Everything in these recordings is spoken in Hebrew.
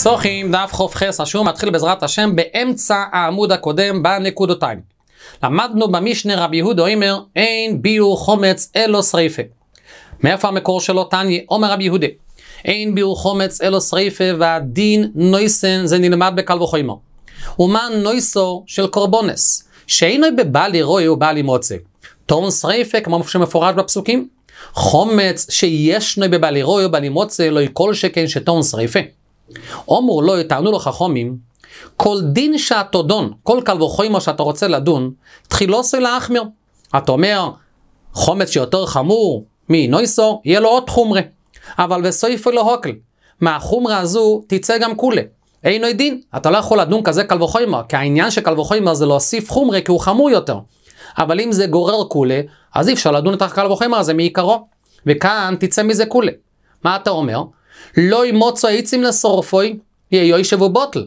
פסוחים, דף ק"ח, השיעור מתחיל בעזרת השם באמצע העמוד הקודם בנקודותיים. למדנו במשנה רבי יהודה אומר, אין ביור חומץ אלו שריפה. מאיפה המקור שלו? תניא, אומר רבי יהודה, אין ביור חומץ אלו שריפה והדין נויסן זה נלמד בקל וחיימו. ומה נויסו של קורבונס, שאינו בבעל אירוי ובעל מוצא. תום שריפה כמו שמפורש בפסוקים. חומץ שישנו בבעל אירוי מוצא לא כל שכן שתום שריפה. אמרו לו, לא יטענו לו חכומים, כל דין שאתה דון, כל קל וחומר שאתה רוצה לדון, תחילו עושה אחמר. אתה אומר, חומץ שיותר חמור מנויסו, יהיה לו עוד חומרה. אבל וסויפו לו לא הוקל. מהחומרה הזו תצא גם כולה. אינוי דין, אתה לא יכול לדון כזה קל וחומר, כי העניין של קל וחומר זה להוסיף חומרה כי הוא חמור יותר. אבל אם זה גורר כולה, אז אי אפשר לדון את הקל וחומר הזה מעיקרו. וכאן תצא מזה כולה. מה אתה אומר? לא ימוצו עצים לשורפוי, יהיו ישבו בוטל.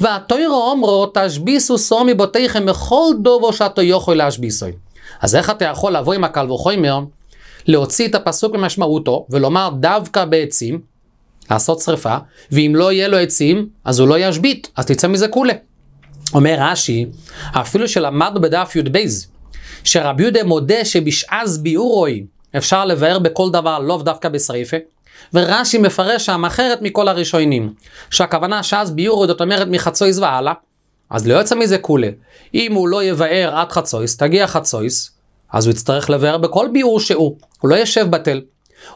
והתוירו אומרו, תשביסו סור מבותיכם מכל דובו שאתו יוכל להשביסוי. אז איך אתה יכול לבוא עם הקל וחומר, להוציא את הפסוק ממשמעותו, ולומר דווקא בעצים, לעשות שרפה, ואם לא יהיה לו עצים, אז הוא לא ישבית, אז תצא מזה כולה. אומר רש"י, אפילו שלמדנו בדף י"ב, שרבי יהודה מודה שבשעז זביעורוי אפשר לבאר בכל דבר, לאו דווקא בשריפה, ורש"י מפרש שם אחרת מכל הראשונים, שהכוונה שאז ביורו, זאת אומרת מחצויס והלאה, אז לא יוצא מזה כולה. אם הוא לא יבאר עד חצויס, תגיע חצויס, אז הוא יצטרך לבאר בכל ביור שהוא, הוא לא יושב בטל.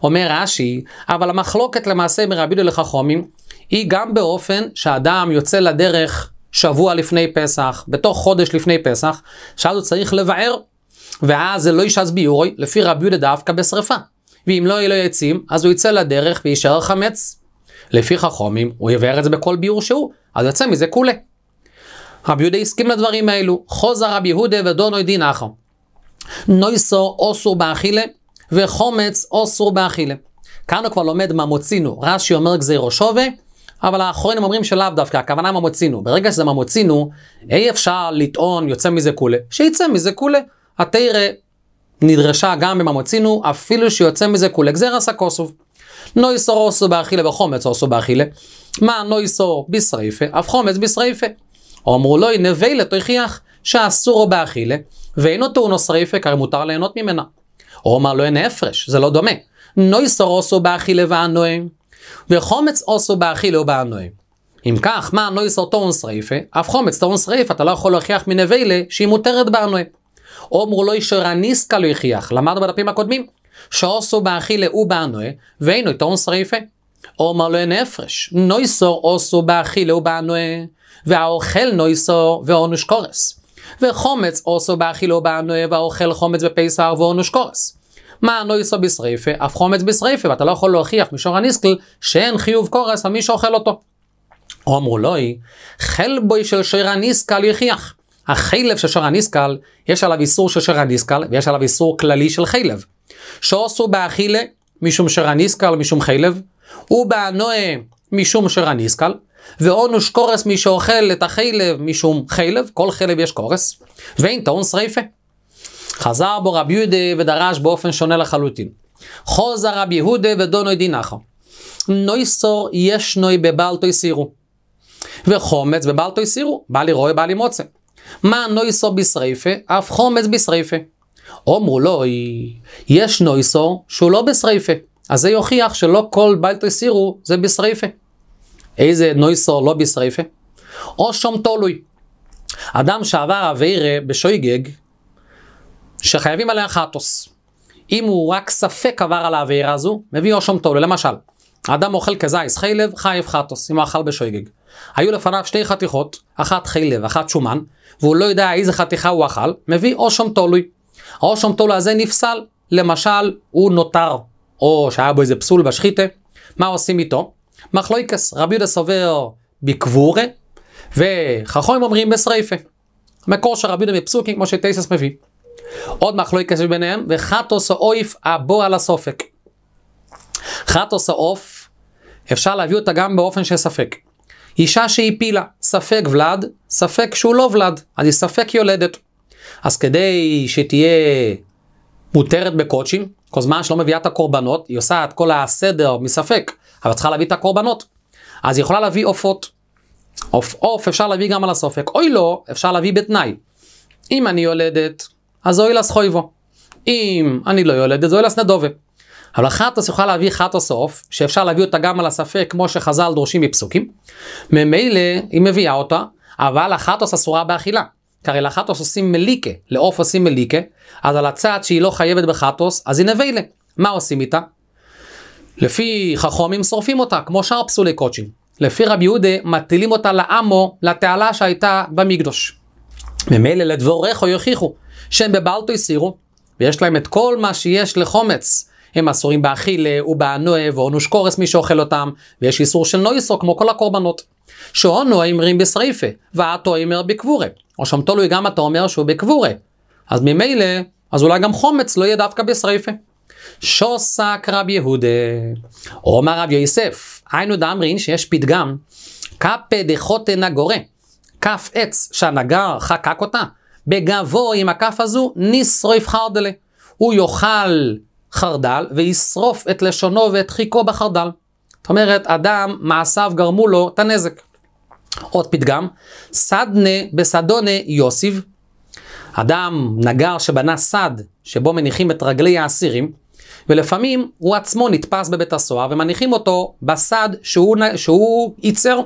אומר רש"י, אבל המחלוקת למעשה דולך לחכומים, היא גם באופן שאדם יוצא לדרך שבוע לפני פסח, בתוך חודש לפני פסח, שאז הוא צריך לבאר, ואז זה לא ישז ביורוי, לפי רבי יהודה דווקא בשרפה. ואם לא יהיו לו עצים, אז הוא יצא לדרך ויישאר חמץ. לפי חכומים, הוא יבאר את זה בכל ביאור שהוא, אז יצא מזה כולה. רבי יהודה הסכים לדברים האלו, חוזה רבי יהודה ודונוי דינחו. נויסו אוסור באכילה וחומץ אוסור באכילה. כאן הוא כבר לומד מה מוצינו, רש"י אומר גזירו שווה, אבל האחרונים אומרים שלאו דווקא, הכוונה מה מוצינו. ברגע שזה מה מוצינו, אי אפשר לטעון יוצא מזה כולה, שיצא מזה כולה. התרא נדרשה גם בממצינו, אפילו שיוצא מזה כולי גזירס הכוסוב. נוי סור אוסו באכילה וחומץ אוסו באכילה. מה נוי סור בשריפה, אף חומץ בשריפה. אמרו לו, לא נבלה תוכיח שאסורו באכילה, ואינו טעונו שריפה, כי מותר ליהנות ממנה. הוא אמר לו, לא אין הפרש, זה לא דומה. נוי סור אוסו באכילה ואנוי, וחומץ אוסו באכילה ובאנוי. אם כך, מה נוי סור טעון שריפה? אף חומץ טעון שריפה, אתה לא יכול להוכיח מנבלה שהיא מותרת באנוי. אומרו לו אישר הניסקה לא יחייך, למדנו בדפים הקודמים, שעושו באכילה ובאנוה, ואינו יתרון שריפה. אומר לו אין הפרש, נויסור עושו באכילה ובאנוה, והאוכל נויסור ואונוש קורס. וחומץ עושו באכילה ובאנוה, והאוכל חומץ בפסח ואונוש קורס. מה נויסו בשריפה, אף חומץ בשריפה, ואתה לא יכול להוכיח מישור הניסקל שאין חיוב קורס על מי שאוכל אותו. אמרו לו, חלבוי של שיר הניסקל לא יחיח. החלב של שרן ניסקל, יש עליו איסור של שרן ניסקל, ויש עליו איסור כללי של חלב. שאוסו באכילה, משום שרן ניסקל, משום חלב, ובאנועה משום שרן ניסקל, ואונוש קורס מי שאוכל את החלב משום חלב, כל חלב יש קורס, ואין טעון שריפה. חזר בו רבי יהודה ודרש באופן שונה לחלוטין. חוזר רבי יהודה ודונוי דינחו. נויסור ישנוי בבלטו הסירו. וחומץ בבעל תויסירו, בעלי רואה לי מוצא. מה נויסו בשריפה? אף חומץ בשריפה. אמרו לו, לא, יש נויסו שהוא לא בשריפה. אז זה יוכיח שלא כל בלטו סירו זה בשריפה. איזה נויסו לא בשריפה? או שום תולוי. אדם שעבר אביירה בשויגג, שחייבים עליה חטוס. אם הוא רק ספק עבר על האווירה הזו, מביא אושם תולוי. למשל, האדם אוכל כזייס חלב, חייב חטוס, אם אכל בשויגג. היו לפניו שתי חתיכות, אחת חלב, אחת שומן, והוא לא יודע איזה חתיכה הוא אכל, מביא אושם תולוי. האושם תולוי הזה נפסל, למשל, הוא נותר, או שהיה בו איזה פסול בשחיתה, מה עושים איתו? מחלויקס, רבי יהודה סובר בקבורה, וחכמים אומרים בשרייפה. מקור של רבי יהודה מפסוקים, כמו שטייסס מביא. עוד מחלויקס ביניהם, וחטוס או אויף הבו על הסופק. חטוס העוף, אפשר להביא אותה גם באופן של ספק. אישה שהפילה, ספק ולד, ספק שהוא לא ולד, אז היא ספק יולדת. אז כדי שתהיה מותרת בקודשים, כל זמן שלא מביאה את הקורבנות, היא עושה את כל הסדר מספק, אבל צריכה להביא את הקורבנות. אז היא יכולה להביא עופות. עוף עוף אפשר להביא גם על הסופק, אוי לא, אפשר להביא בתנאי. אם אני יולדת, אז אוי לה סחויבו. אם אני לא יולדת, אז אוי סנדובה. אבל החטוס יוכל להביא חטוס עוף, שאפשר להביא אותה גם על הספק, כמו שחז"ל דורשים מפסוקים. ממילא היא מביאה אותה, אבל החטוס אסורה באכילה. כי הרי לחטוס עושים מליקה, לעוף עושים מליקה, אז על הצד שהיא לא חייבת בחטוס, אז היא נביילה. מה עושים איתה? לפי חכומים שורפים אותה, כמו שאר פסולי קודשים. לפי רבי יהודה, מטילים אותה לעמו, לתעלה שהייתה במקדוש. ממילא לדבורך או יוכיחו, שהם בבלטו הסירו, ויש להם את כל מה שיש לחומץ, הם אסורים באכילה ובאנוה ואונוש קורס מי שאוכל אותם, ויש איסור של נויסו כמו כל הקורבנות. שאונו אמרים בשריפה, ואתו אמר בקבורה. או שם תלוי גם אתה אומר שהוא בקבורה. אז ממילא, אז אולי גם חומץ לא יהיה דווקא בשריפה. שוסק רב יהודה, אומר רב יוסף, היינו דאמרין שיש פתגם, קפה דחותן הגורה, כף עץ שהנגר חקק אותה, בגבו עם הכף הזו ניסרויף חרדלה. הוא יאכל חרדל וישרוף את לשונו ואת חיכו בחרדל. זאת אומרת, אדם, מעשיו גרמו לו את הנזק. עוד פתגם, סדנה בסדונה יוסיב. אדם, נגר שבנה סד, שבו מניחים את רגלי האסירים, ולפעמים הוא עצמו נתפס בבית הסוהר ומניחים אותו בסד שהוא, שהוא ייצר.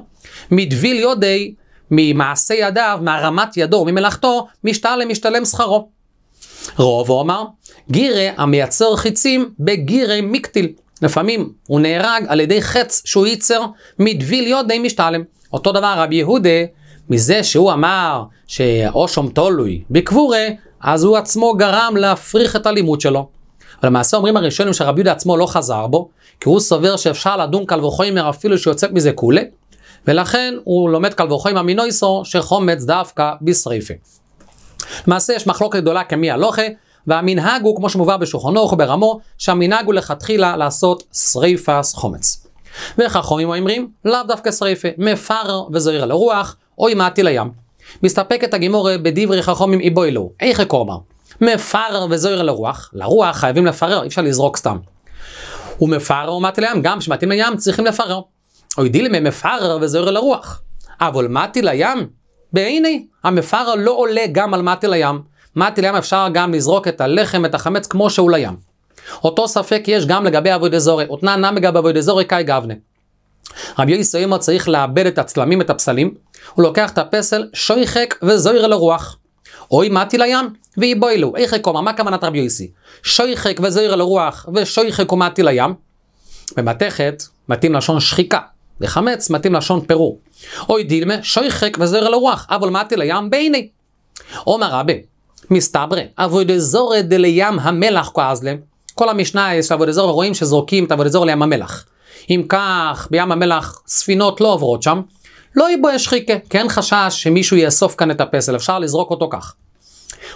מדביל יודי, ממעשה ידיו, מהרמת ידו, ממלאכתו, משתל למשתלם שכרו. ראובו אמר, גירה המייצר חיצים בגירה מקטיל. לפעמים הוא נהרג על ידי חץ שהוא ייצר מדביל יודי משתלם. אותו דבר רבי יהודה, מזה שהוא אמר שהאושם תולוי בקבורה, אז הוא עצמו גרם להפריך את הלימוד שלו. למעשה אומרים הראשונים שרבי יהודה עצמו לא חזר בו, כי הוא סובר שאפשר לדון קל וחומר אפילו שיוצאת מזה כולה, ולכן הוא לומד קל וחומר מינויסו שחומץ דווקא בשריפה. למעשה יש מחלוקת גדולה כמי הלוכה, והמנהג הוא, כמו שמובא בשולחנוך וברמו, שהמנהג הוא לכתחילה לעשות שריפס חומץ. וחכמים אומרים, לאו דווקא שריפה, מפר וזוהיר על הרוח, או ימעתי לים. מסתפקת הגימור בדברי חכמים איבו אלוהו, איך הקורמה? מפר וזוהיר על הרוח, לרוח חייבים לפרר, אי אפשר לזרוק סתם. ומפר ומעתי לים, גם כשמעטים לים צריכים לפרר. אוי דילי מפר וזוהיר על הרוח. אבל מעתי לים, והנה, המפר לא עולה גם על מטל הים. מטל ים אפשר גם לזרוק את הלחם, את החמץ, כמו שהוא לים. אותו ספק יש גם לגבי אבוידי זורי, אותנה נמגה באבוידי זורי קאי גבנה. רבי יוסי אימר צריך לאבד את הצלמים, את הפסלים, הוא לוקח את הפסל, שויחק וזויר אל הרוח. אוי מתי לים, ויבוילו, איך קומה, מה כוונת רבי יוסי? שויחק וזויר אל הרוח, ושויחק ומתי לים. במתכת מתאים לשון שחיקה, וחמץ מתאים לשון פירור. אוי דילמה שויחק וזר אל הרוח, אבל מתי לים בייני. עומר רבי, מסתברי, אבוי דזורי דלים המלח כועזלה. כל המשנה יש אבוי דזורי, רואים שזורקים את אבוי דזורי לים המלח. אם כך, בים המלח ספינות לא עוברות שם. לא יבואש חיקה, כי אין חשש שמישהו יאסוף כאן את הפסל, אפשר לזרוק אותו כך.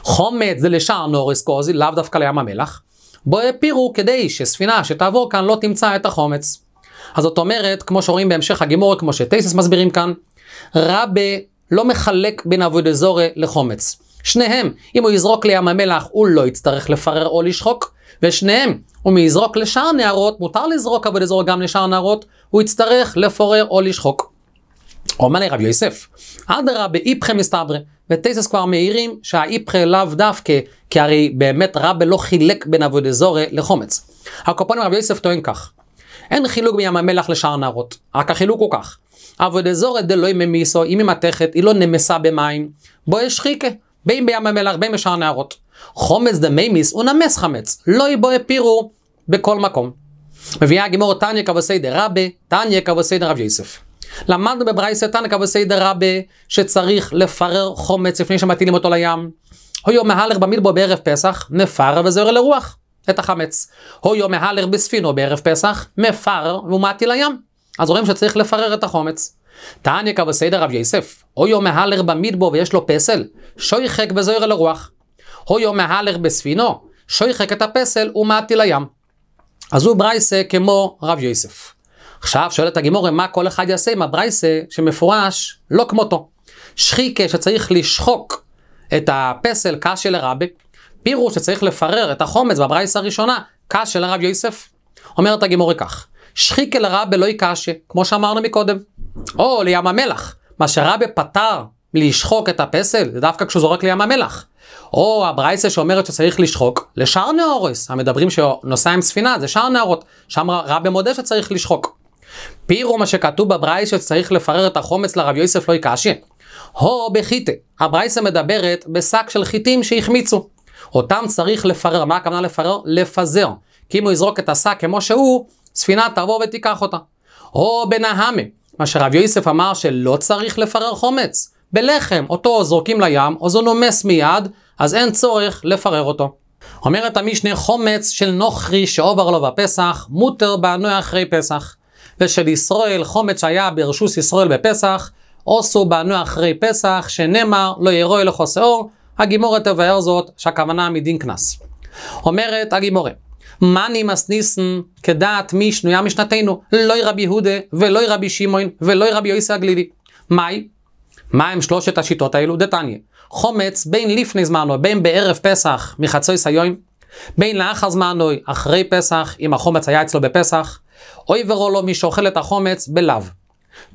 חומץ זה לשער נוריס קוזי, לאו דווקא לים המלח. בו הפירו כדי שספינה שתעבור כאן לא תמצא את החומץ. אז זאת אומרת, כמו שרואים בהמשך הגימור, כמו שטייסס מסבירים כאן, רבה לא מחלק בין אבוידי זורה לחומץ. שניהם, אם הוא יזרוק לים המלח, הוא לא יצטרך לפרר או לשחוק, ושניהם, אם הוא יזרוק לשאר נערות, מותר לזרוק אבוידי זורה גם לשאר נערות, הוא יצטרך לפורר או לשחוק. אומר לי רבי יוסף, אדרה איפכא מסתברי, וטייסס כבר מעירים שהאיפכא לאו דווקא, כי הרי באמת רבה לא חילק בין אבוידי זורה לחומץ. הקופונים רבי יוסף טוען כך, אין חילוק מים המלח לשאר נהרות, רק החילוק הוא כך. עבוד אזורת דלוי ממיסו, היא ממתכת, היא לא נמסה במים, בו יש חיקה, בין בים המלח, בין בשאר נהרות. חומץ דמימיס הוא נמס חמץ, לא יבוא הפירו בכל מקום. מביאה הגימור תניא כבוסי דרבי, תניא כבוסי דרב יוסף. למדנו בברייסה תניא כבוסי דרבי, שצריך לפרר חומץ לפני שמטילים אותו לים. היום מהלך במדבר בערב פסח, מפרר יורה לרוח. את החמץ. יום מהלר בספינו בערב פסח, מפר ומעטי לים. אז רואים שצריך לפרר את החומץ. תעניקה בסדר רב יוסף, יום מהלר במדבו ויש לו פסל, שויחק בזוהר אל הרוח. יום מהלר בספינו, שויחק את הפסל ומעטי לים. אז הוא ברייסה כמו רב יוסף. עכשיו שואלת הגימורה, מה כל אחד יעשה עם הברייסה שמפורש לא כמותו? שחיקה שצריך לשחוק את הפסל קשה של הסבירו שצריך לפרר את החומץ בברייס הראשונה, קש של הרב יוסף. אומרת הגימורי כך, שחיק אל הרב בלוי לא קשה, כמו שאמרנו מקודם, או לים המלח, מה שרבי פתר לשחוק את הפסל, זה דווקא כשהוא זורק לים המלח. או הברייסה שאומרת שצריך לשחוק לשאר נאורס, המדברים שנוסע עם ספינה, זה שאר נאורות, שם רבי מודה שצריך לשחוק. פירו מה שכתוב בברייסה שצריך לפרר את החומץ לרב יוסף לא יקשה. הו בחיטה, הברייסה מדברת בשק של חיטים שהחמיצו. אותם צריך לפרר. מה הכוונה לפרר? לפזר. כי אם הוא יזרוק את השק כמו שהוא, ספינה תבוא ותיקח אותה. או בנהמה, מה שרב יוסף אמר שלא צריך לפרר חומץ. בלחם, אותו זורקים לים, או זו נומס מיד, אז אין צורך לפרר אותו. אומרת המשנה חומץ של נוכרי שעובר לו בפסח, מותר בענוע אחרי פסח. ושל ישראל, חומץ שהיה ברשוס ישראל בפסח, עושו בענוע אחרי פסח, שנאמר לא ירוא אלו הגימורת תבאר זאת שהכוונה מדין קנס. אומרת הגימורת, מאני מסניסן כדעת מי שנויה משנתנו, לאי רבי יהודה ולאי רבי שמעון ולאי רבי יוסי הגלילי. מאי? מה הם שלושת השיטות האלו? דתניה. חומץ בין לפני זמנו, בין בערב פסח מחצוי סיון, בין לאחר זמנו, אחרי פסח, אם החומץ היה אצלו בפסח, אוי ורולו מי שאוכל את החומץ בלאו.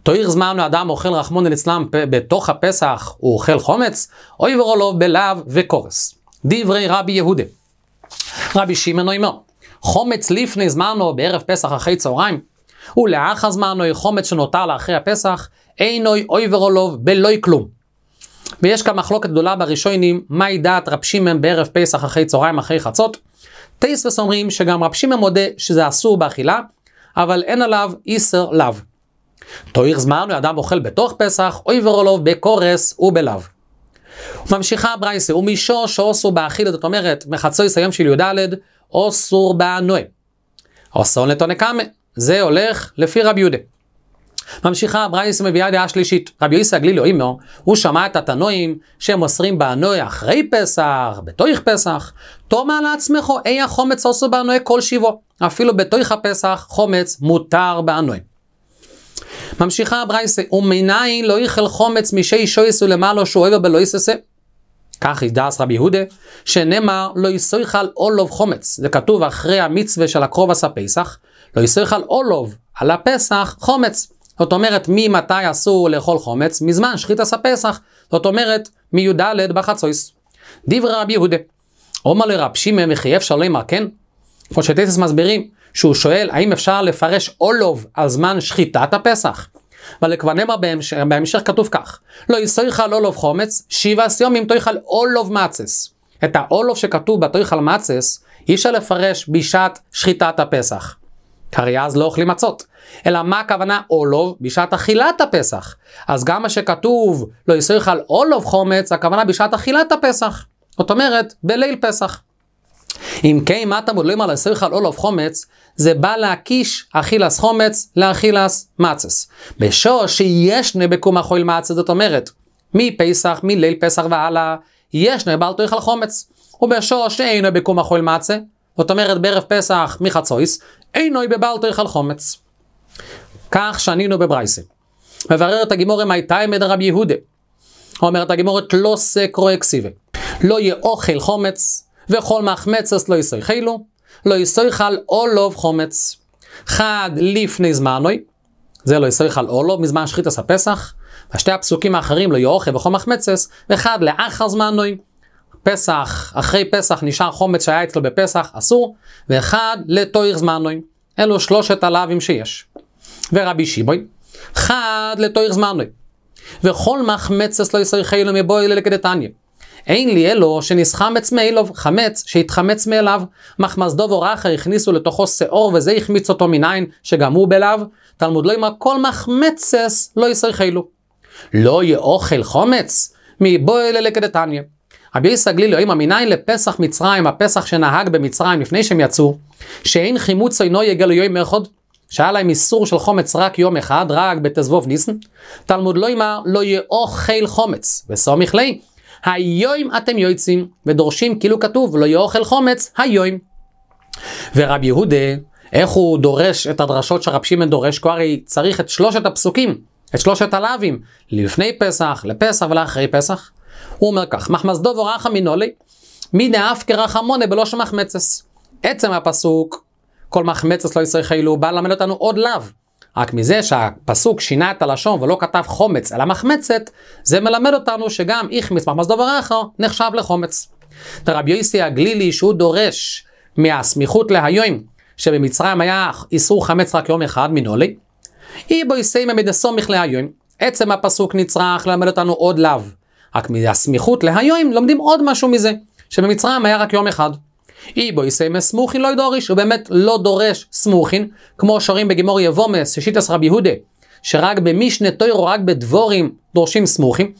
תויר זמן לאדם אוכל רחמון אל אצלם בתוך הפסח, הוא אוכל חומץ? אוי ורולו בלהב וקורס. דברי רבי יהודה. רבי שמעון אומר, חומץ לפני זמנו בערב פסח אחרי צהריים, ולאחר זמנו חומץ שנותר לאחרי הפסח, אין אוי אוי ורולוב בלוי כלום. ויש כאן מחלוקת גדולה בראשונים, מהי דעת רב שמעון בערב פסח אחרי צהריים אחרי חצות? טייספס אומרים שגם רב שמעון מודה שזה אסור באכילה, אבל אין עליו איסר לאו. תוהיר זמן הוא אדם אוכל בתוך פסח, אוי ורולוב בקורס ובלאו. ממשיכה הברייסה, ומישור שאוסו באכילה, זאת אומרת, מחצוי סיום של י"ד, אוסור באנוי. אוסון לטונקאמה, זה הולך לפי רבי יהודה. ממשיכה הברייסה מביאה דעה שלישית, רבי יוסי הגלילי או אימו, הוא שמע את התנועים שהם אוסרים באנוי אחרי פסח, בתויך פסח, תאמר לעצמך, אי החומץ אוסו באנוי כל שיבו, אפילו בתויך הפסח חומץ מותר באנוי. ממשיכה הברייסה, ומניין לא יאכל חומץ משי שויסו למעלו שאוהב בלא יססה. כך ידעס רבי יהודה, שנאמר לא יסויכל אולוב חומץ. זה כתוב אחרי המצווה של הקרוב עשה פסח, לא יסויכל אולוב על הפסח חומץ. זאת אומרת, ממתי אסור לאכול חומץ? מזמן שחית עשה פסח. זאת אומרת, מי"ד בחצויס. דברי רבי יהודה. עומר לרב שמעון וכי אפשר לומר לא כן? כמו שטסס מסבירים, שהוא שואל האם אפשר לפרש אולוב על זמן שחיטת הפסח. אבל נאמר בהמשך, בהמשך כתוב כך, לא יסויכל אולוב חומץ, שבעה סיומים תויכל אולוב מצס. את האולוב שכתוב בתויכל מצס, אי אפשר לפרש בשעת שחיטת הפסח. הרי אז לא אוכלים מצות. אלא מה הכוונה אולוב? בשעת אכילת הפסח. אז גם מה שכתוב לא יסויכל אולוב חומץ, הכוונה בשעת אכילת הפסח. זאת אומרת, בליל פסח. אם כן, מה אתה לא על הסריך על אולוף חומץ, זה בא להקיש אכילס חומץ לאכילס מצס. בשור שישנה בקום החול מצס, זאת אומרת, מפסח, מליל פסח והלאה, ישנה בעל תאכל חומץ. ובשור שאינו בקום החול מצס, זאת אומרת בערב פסח מחצויס, אין נוי בבעל תאכל חומץ. כך שנינו בברייסה. מברר את הגימור עם הייתה עמד רבי יהודה. אומרת הגימורת לא סקרו אקסיבה. לא יהיה אוכל חומץ, וכל מחמצס לא יסויכלו, לא יסויכל אולוב חומץ. חד לפני זמנוי, זה לא יסויכל אולוב מזמן שחיטס הפסח, ושתי הפסוקים האחרים לא יאוכל וכל מחמצס, וחד לאחר זמנוי. פסח, אחרי פסח נשאר חומץ שהיה אצלו בפסח, אסור, ואחד לתויר זמנוי. אלו שלושת הלאווים שיש. ורבי שיבוי, חד לתויר זמנוי. וכל מחמצס לא יסויכלו מבוא אלה לקדתניה. אין לי אלו שנסחמץ מאליו, חמץ שהתחמץ מאליו. מחמז דוב אורחה הכניסו לתוכו שאור וזה החמיץ אותו מניין שגם הוא בלאו. תלמוד לא ימה כל מחמצס לא יסריחלו. לא יאוכל חומץ מבוילה לקדתניה. רבי יסא גלילי, אימא לא מניין לפסח מצרים, הפסח שנהג במצרים לפני שהם יצאו, שאין חימוץ אינו יגלו יום מרחוד, שהיה להם איסור של חומץ רק יום אחד, רק בתזבוב ניסן, תלמוד לא אימא לא יאוכל חומץ, וסומך ליה. היום אתם יועצים, ודורשים, כאילו כתוב, לא יהיה אוכל חומץ, היום. ורב יהודה, איך הוא דורש את הדרשות שרב שמעון דורש? כבר צריך את שלושת הפסוקים, את שלושת הלאווים, לפני פסח, לפסח ולאחרי פסח. הוא אומר כך, מחמס מחמסדו ורחה מנולי, מינא אף כרחמונה בלא שמחמצס. עצם הפסוק, כל מחמצס לא יצריך אילו, בא ללמד אותנו עוד לאו. רק מזה שהפסוק שינה את הלשון ולא כתב חומץ אלא מחמצת, זה מלמד אותנו שגם איכמץ מחמץ דבר אחר נחשב לחומץ. רבי יוסי הגלילי שהוא דורש מהסמיכות להיום שבמצרים היה איסור חמץ רק יום אחד מנולי, אי בויסי ממדסו מכלי להיום, עצם הפסוק נצרך ללמד אותנו עוד לאו. רק מהסמיכות להיום לומדים עוד משהו מזה, שבמצרים היה רק יום אחד. אי בו יסיימא סמוכין לא ידוריש, הוא באמת לא דורש סמוכין, כמו שרים בגימור יבומס, ששיטס רבי יהודה, שרק במשנה טוירו, רק בדבורים דורשים סמוכין.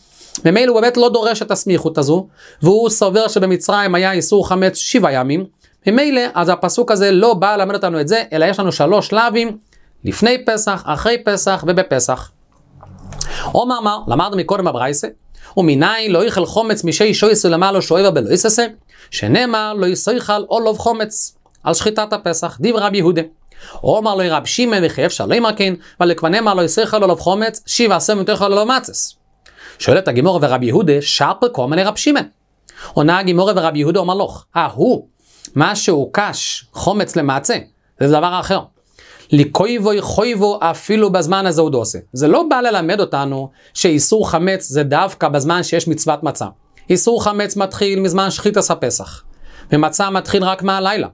ממילא הוא באמת לא דורש את הסמיכות הזו, והוא סובר שבמצרים היה איסור חמץ שבעה ימים. ממילא, אז הפסוק הזה לא בא ללמד אותנו את זה, אלא יש לנו שלוש לאווים, לפני פסח, אחרי פסח ובפסח. עומר אמר, למדנו מקודם בברייסה, ומניין לא יאכל חומץ משי שויסו למעלה שואבה בלא יססה, שנאמר לא יסויכל או לוב חומץ, על שחיטת הפסח, דיב רב יהודה. עומר לא ירב שמעון וחייב שלא ימר כן, ולכוונמר לא יסויכל או לוב חומץ, שיבה עשה מתוכו לא מצס. שואלת הגימור ורב יהודה, שר שרפל קומן לרב שימא. עונה הגימור ורב יהודה אומר לוך, אה הוא, מה קש חומץ למעצה, זה דבר אחר. לקויבוי חויבו אפילו בזמן הזה הוא עושה. זה לא בא ללמד אותנו שאיסור חמץ זה דווקא בזמן שיש מצוות מצה. איסור חמץ מתחיל מזמן שחיטס הפסח, ומצה מתחיל רק מהלילה.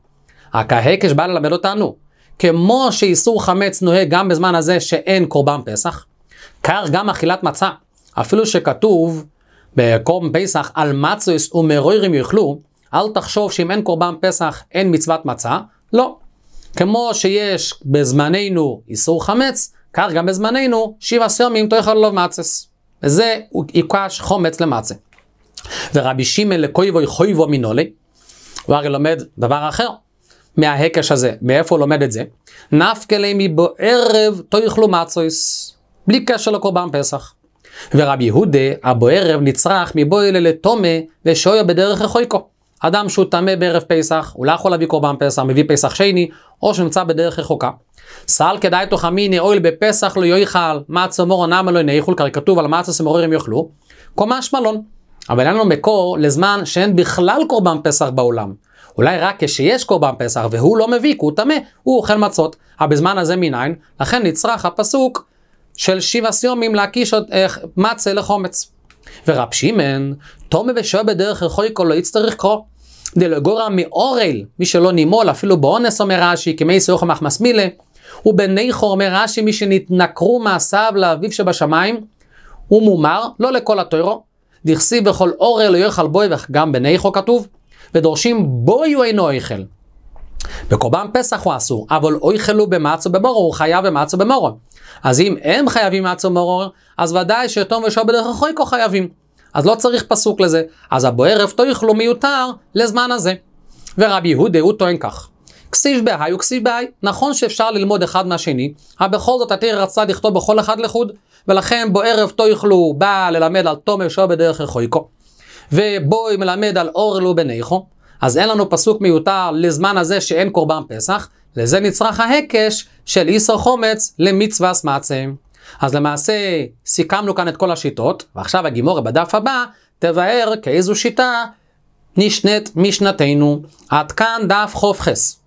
הקהקש בא ללמד אותנו, כמו שאיסור חמץ נוהג גם בזמן הזה שאין קורבן פסח, כך גם אכילת מצה. אפילו שכתוב בקורבן פסח על מצויס ומרוירים יאכלו, אל תחשוב שאם אין קורבן פסח אין מצוות מצה, לא. כמו שיש בזמננו איסור חמץ, כך גם בזמננו שבעה סיומים תאכל לו לא מצס. וזה יקש חומץ למצה. ורבי שמעון לקויבוי חויבו מינולי, הוא הרי לומד דבר אחר מההקש הזה, מאיפה הוא לומד את זה? נפקלי מבוערב תאכלו מצויס, בלי קשר לקורבן פסח. ורבי יהודה הבוערב נצרך מבועל לתומה ושויה בדרך רחויקו. אדם שהוא טמא בערב פסח, הוא לא יכול להביא קורבן פסח, מביא פסח שני, או שנמצא בדרך רחוקה. סל כדאי תוחמיני אויל בפסח לא יאכל, מצה מורו נמה לא יאכול, כרי כתוב על מצה סמוררים יאכלו, קומה שמלון. אבל אין לנו מקור לזמן שאין בכלל קורבן פסח בעולם. אולי רק כשיש קורבן פסח והוא לא מביא, כי הוא טמא, הוא אוכל מצות. אבל בזמן הזה מניין? לכן נצרך הפסוק של שבע סיומים להקיש עוד אה, מצה לחומץ. ורב שמען, תומי ושוהה בדרך רחוק רחויקו לא יצטרך קרוא. דלגורא מאורל, מי שלא נימול, אפילו באונס אומר רש"י, כמי סיוח מחמס מילה, ובניכו אומר רש"י, מי שנתנכרו מעשיו לאביו שבשמיים, הוא מומר, לא לכל הטוירו, דכסי וכל אורל לא יאכל בוי, וגם בניכו כתוב, ודורשים בוי הוא אינו אוכל. בקורבן פסח הוא אסור, אבל אוכלו במעצו במורו, הוא חייב במעצו במורו. אז אם הם חייבים מעצום מעורר, אז ודאי שיתום ושוב לדרכו חייבים. אז לא צריך פסוק לזה. אז הבוערף תויך לו מיותר לזמן הזה. ורבי יהודה הוא טוען כך. כסיב בהאי וכסיב בהאי. נכון שאפשר ללמוד אחד מהשני, אבל בכל זאת התיר רצה לכתוב בכל אחד לחוד, ולכן בו ערב תויכלו בא ללמד על תום שלא בדרך רחויקו, ובואי מלמד על אורלו בניכו, אז אין לנו פסוק מיותר לזמן הזה שאין קורבן פסח, לזה נצרך ההקש של איסר חומץ למצווה סמצים. אז למעשה סיכמנו כאן את כל השיטות, ועכשיו הגימורה בדף הבא תבהר כאיזו שיטה נשנית משנתנו. עד כאן דף חופכס.